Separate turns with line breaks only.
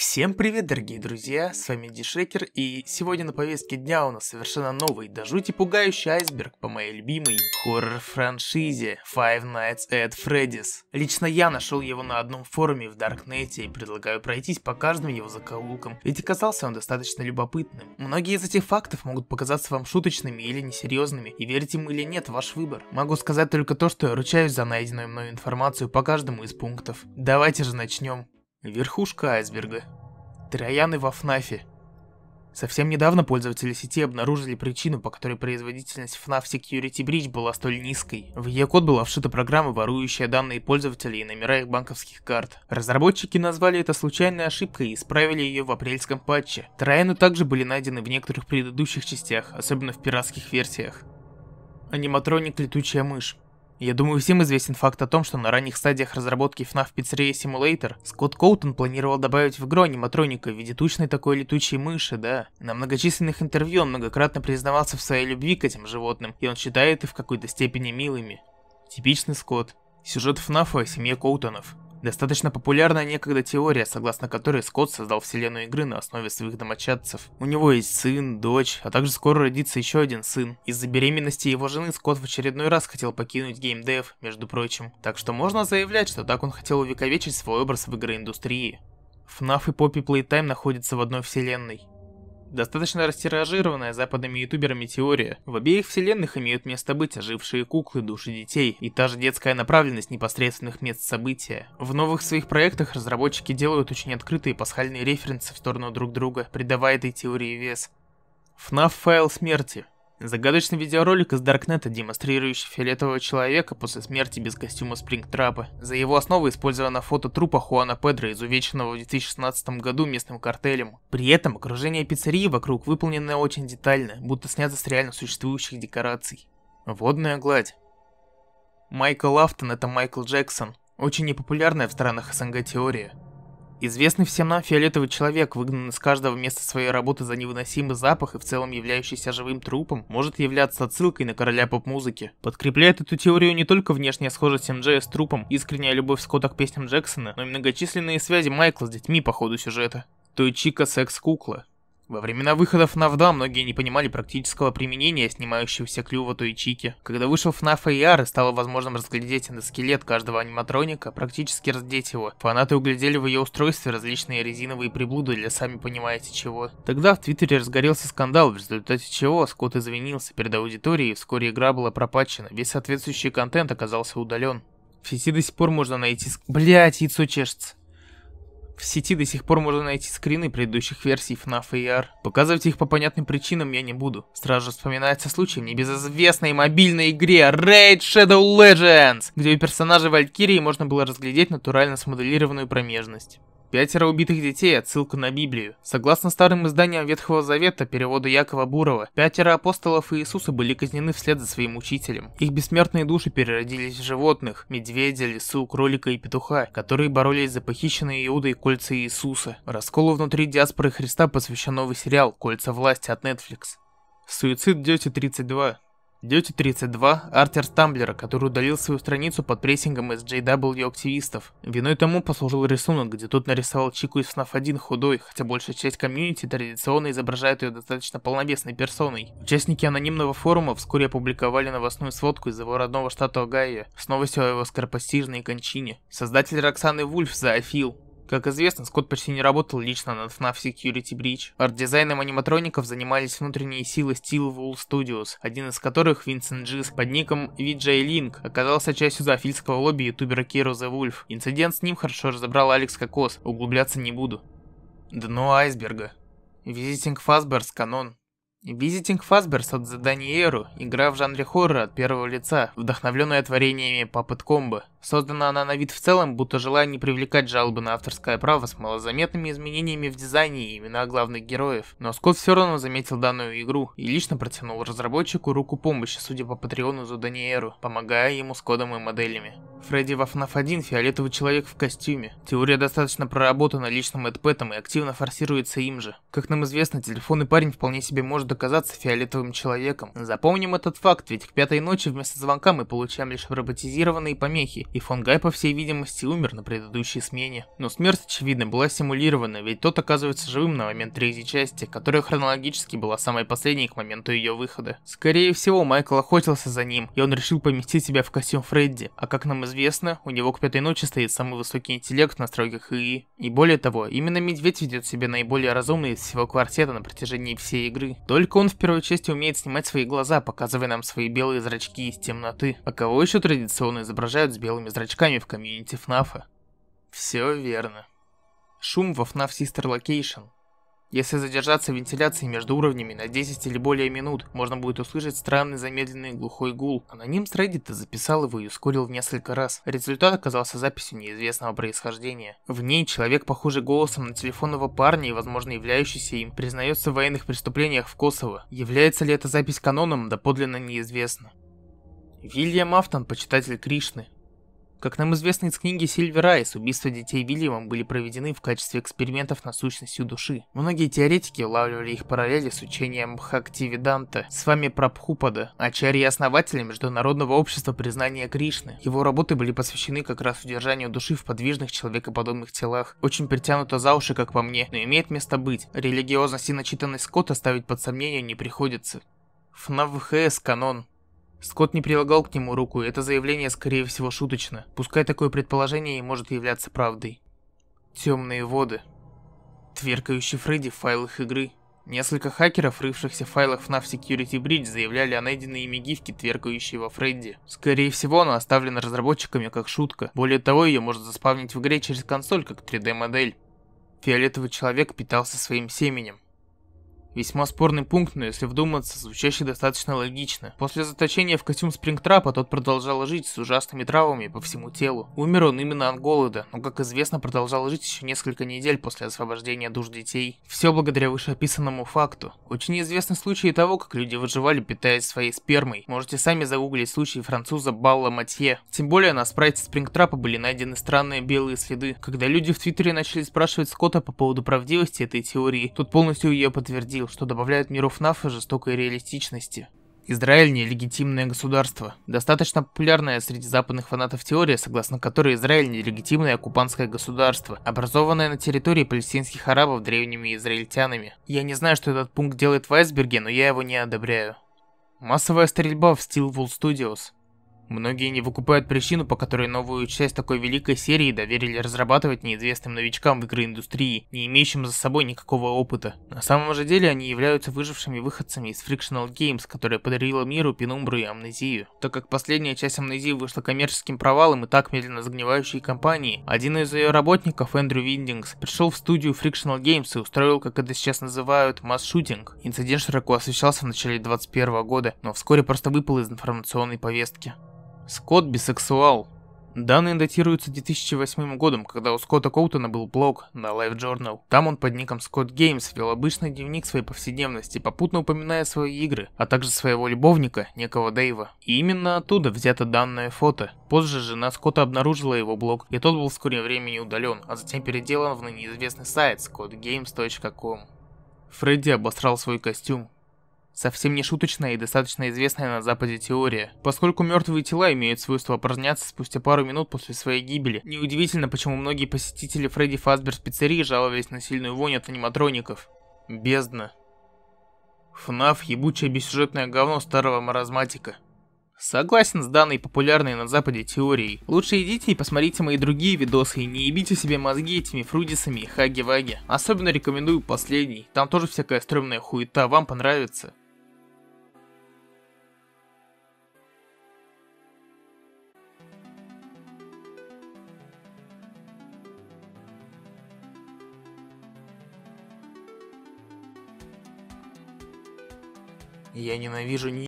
Всем привет, дорогие друзья, с вами Дишекер, и сегодня на повестке дня у нас совершенно новый, до жути пугающий айсберг по моей любимой хоррор-франшизе Five Nights at Freddy's. Лично я нашел его на одном форуме в Даркнете и предлагаю пройтись по каждому его закоулкам, ведь оказался он достаточно любопытным. Многие из этих фактов могут показаться вам шуточными или несерьезными, и верите им или нет, ваш выбор. Могу сказать только то, что я ручаюсь за найденную мной информацию по каждому из пунктов. Давайте же начнем. Верхушка айсберга. Трояны во ФНАФе. Совсем недавно пользователи сети обнаружили причину, по которой производительность FNAF Security Breach была столь низкой. В ее код была вшита программа, ворующая данные пользователей и номера их банковских карт. Разработчики назвали это случайной ошибкой и исправили ее в апрельском патче. Трояны также были найдены в некоторых предыдущих частях, особенно в пиратских версиях. Аниматроник «Летучая мышь». Я думаю, всем известен факт о том, что на ранних стадиях разработки FNAF Pizzeria Simulator Скотт Коутон планировал добавить в игру аниматроника в виде тучной такой летучей мыши, да. На многочисленных интервью он многократно признавался в своей любви к этим животным, и он считает их в какой-то степени милыми. Типичный Скотт. Сюжет ФНАФа о семье Коутонов. Достаточно популярная некогда теория, согласно которой Скотт создал вселенную игры на основе своих домочадцев. У него есть сын, дочь, а также скоро родится еще один сын. Из-за беременности его жены Скотт в очередной раз хотел покинуть геймдев, между прочим. Так что можно заявлять, что так он хотел увековечить свой образ в игроиндустрии. FNAF и Poppy Playtime находятся в одной вселенной. Достаточно растиражированная западными ютуберами теория. В обеих вселенных имеют место быть ожившие куклы, души детей и та же детская направленность непосредственных мест события. В новых своих проектах разработчики делают очень открытые пасхальные референсы в сторону друг друга, придавая этой теории вес. FNAF файл смерти Загадочный видеоролик из Даркнета, демонстрирующий фиолетового человека после смерти без костюма Спрингтрапа. За его основу использовано фото трупа Хуана Педро, изувеченного в 2016 году местным картелем. При этом окружение пиццерии вокруг выполнено очень детально, будто снято с реально существующих декораций. Водная гладь. Майкл Афтон – это Майкл Джексон, очень непопулярная в странах СНГ теория. Известный всем нам фиолетовый человек, выгнанный с каждого места своей работы за невыносимый запах и в целом являющийся живым трупом, может являться отсылкой на короля поп-музыки. Подкрепляет эту теорию не только внешняя скорость МДЖ с трупом, искренняя любовь Скотта к песням Джексона, но и многочисленные связи Майкла с детьми по ходу сюжета. То и Чика секс-кукла, во времена выходов на FDA многие не понимали практического применения снимающегося клюва Туичики. Когда вышел FNAF AR и стало возможным разглядеть скелет каждого аниматроника, практически раздеть его, фанаты углядели в ее устройстве различные резиновые приблуды для сами понимаете чего. Тогда в Твиттере разгорелся скандал, в результате чего Скотт извинился перед аудиторией, и вскоре игра была пропатчена, весь соответствующий контент оказался удален. В сети до сих пор можно найти... Блять, яйцо чешется. В сети до сих пор можно найти скрины предыдущих версий FNAF и e Показывать их по понятным причинам я не буду. Сразу же вспоминается случай в небезызвестной мобильной игре Raid Shadow Legends, где у персонажа Валькирии можно было разглядеть натурально смоделированную промежность. Пятеро убитых детей – отсылка на Библию. Согласно старым изданиям Ветхого Завета, перевода Якова Бурова, пятеро апостолов Иисуса были казнены вслед за своим учителем. Их бессмертные души переродились в животных – медведя, лису, кролика и петуха, которые боролись за похищенные Иудой кольца Иисуса. Расколу внутри диаспоры Христа посвящен новый сериал «Кольца власти» от Netflix. Суицид Дети 32 Duty 32 – артер Тамблера, который удалил свою страницу под прессингом SJW активистов. Виной тому послужил рисунок, где тот нарисовал Чику из FNAF 1 худой, хотя большая часть комьюнити традиционно изображает ее достаточно полновесной персоной. Участники анонимного форума вскоре опубликовали новостную сводку из его родного штата Огайо с новостью о его скоропостижной кончине. Создатель Роксаны Вульф заофил. Как известно, Скотт почти не работал лично над FNAF Security Breach. Арт-дизайном аниматроников занимались внутренние силы Steel Wool Studios, один из которых, Винсент Джис, под ником VJ Link, оказался частью зоофильского лобби ютубера Киру The Wolf. Инцидент с ним хорошо разобрал Алекс Кокос, углубляться не буду. Дно айсберга. Визитинг Фасберс, канон. Визитинг Фасберс от Заданиеру – игра в жанре хоррора от первого лица, вдохновленная творениями Puppet Combo. Создана она на вид в целом, будто желая не привлекать жалобы на авторское право с малозаметными изменениями в дизайне и имена главных героев. Но Скотт все равно заметил данную игру и лично протянул разработчику руку помощи, судя по патреону Даниэру, помогая ему с кодом и моделями. Фредди во FNAF 1 фиолетовый человек в костюме. Теория достаточно проработана личным Эдпэтом и активно форсируется им же. Как нам известно, телефонный парень вполне себе может может оказаться фиолетовым человеком. Запомним этот факт, ведь к пятой ночи вместо звонка мы получаем лишь роботизированные помехи, и фон Гай по всей видимости, умер на предыдущей смене. Но смерть, очевидно, была симулирована, ведь тот оказывается живым на момент третьей части, которая хронологически была самой последней к моменту ее выхода. Скорее всего, Майкл охотился за ним, и он решил поместить себя в костюм Фредди, а как нам известно, у него к пятой ночи стоит самый высокий интеллект в настройках ИИ. И более того, именно медведь ведет себя наиболее разумный из всего квартета на протяжении всей игры. Только только он в первой части умеет снимать свои глаза, показывая нам свои белые зрачки из темноты. А кого еще традиционно изображают с белыми зрачками в комьюнити ФНАФа? Все верно. Шум во FNAF Sister Локейшн. Если задержаться в вентиляции между уровнями на 10 или более минут, можно будет услышать странный замедленный глухой гул. Аноним с Reddit записал его и ускорил в несколько раз. Результат оказался записью неизвестного происхождения. В ней человек, похожий голосом на телефонного парня и, возможно, являющийся им, признается в военных преступлениях в Косово. Является ли эта запись каноном, доподлинно неизвестно. Вильям Афтон, почитатель Кришны, как нам известно из книги Сильвер Айс, убийства детей Вильямом были проведены в качестве экспериментов на сущностью души. Многие теоретики улавливали их параллели с учением Бхактивиданта, с вами Прабхупада, Ачарьи основателя Международного общества признания Кришны. Его работы были посвящены как раз удержанию души в подвижных человекоподобных телах. Очень притянуто за уши, как по мне, но имеет место быть. Религиозность и начитанность Скотта ставить под сомнение не приходится. ФНАВХС канон. Скотт не прилагал к нему руку, это заявление, скорее всего, шуточно. Пускай такое предположение и может являться правдой. Темные воды. Тверкающий Фредди в файлах игры. Несколько хакеров, рывшихся в файлах FNAF Security Bridge, заявляли о найденной ими гифке, тверкающей во Фредди. Скорее всего, она оставлена разработчиками как шутка. Более того, ее можно заспавнить в игре через консоль, как 3D-модель. Фиолетовый человек питался своим семенем. Весьма спорный пункт, но если вдуматься, звучащий достаточно логично. После заточения в костюм Спрингтрапа тот продолжал жить с ужасными травмами по всему телу. Умер он именно от голода, но, как известно, продолжал жить еще несколько недель после освобождения душ детей. Все благодаря вышеописанному факту. Очень известны случаи того, как люди выживали, питаясь своей спермой. Можете сами загуглить случай француза Балла Матье. Тем более на спрайте Спрингтрапа были найдены странные белые следы. Когда люди в Твиттере начали спрашивать Скотта по поводу правдивости этой теории, тот полностью ее подтвердил сил, что добавляет миру ФНАФа жестокой реалистичности. Израиль – нелегитимное государство. Достаточно популярная среди западных фанатов теория, согласно которой Израиль – нелегитимное оккупантское государство, образованное на территории палестинских арабов древними израильтянами. Я не знаю, что этот пункт делает в Айсберге, но я его не одобряю. Массовая стрельба в стиле Wool Studios. Многие не выкупают причину, по которой новую часть такой великой серии доверили разрабатывать неизвестным новичкам в игры индустрии, не имеющим за собой никакого опыта. На самом же деле они являются выжившими выходцами из Frictional Games, которая подарила миру Пенумбру и Амнезию. Так как последняя часть Амнезии вышла коммерческим провалом и так медленно загнивающей компании, один из ее работников, Эндрю Виндингс, пришел в студию Frictional Games и устроил, как это сейчас называют, масс-шутинг. Инцидент широко освещался в начале 21 года, но вскоре просто выпал из информационной повестки. Скотт бисексуал. Данные датируются 2008 годом, когда у Скотта Коутона был блог на Life Journal. Там он под ником Scott Games вел обычный дневник своей повседневности, попутно упоминая свои игры, а также своего любовника, некого Дэйва. И именно оттуда взято данное фото. Позже жена Скотта обнаружила его блог, и тот был в скором времени удален, а затем переделан в ныне известный сайт scottgames.com. Фредди обосрал свой костюм, Совсем не шуточная и достаточно известная на Западе теория. Поскольку мертвые тела имеют свойство опорожняться спустя пару минут после своей гибели, неудивительно, почему многие посетители Фредди Фазберс пиццерии жаловались на сильную вонь от аниматроников. Бездна. ФНАФ – ебучее бессюжетное говно старого маразматика. Согласен с данной популярной на Западе теорией. Лучше идите и посмотрите мои другие видосы и не ебите себе мозги этими фрудисами и хаги-ваги. Особенно рекомендую последний, там тоже всякая стрёмная хуета, вам понравится. Я ненавижу не.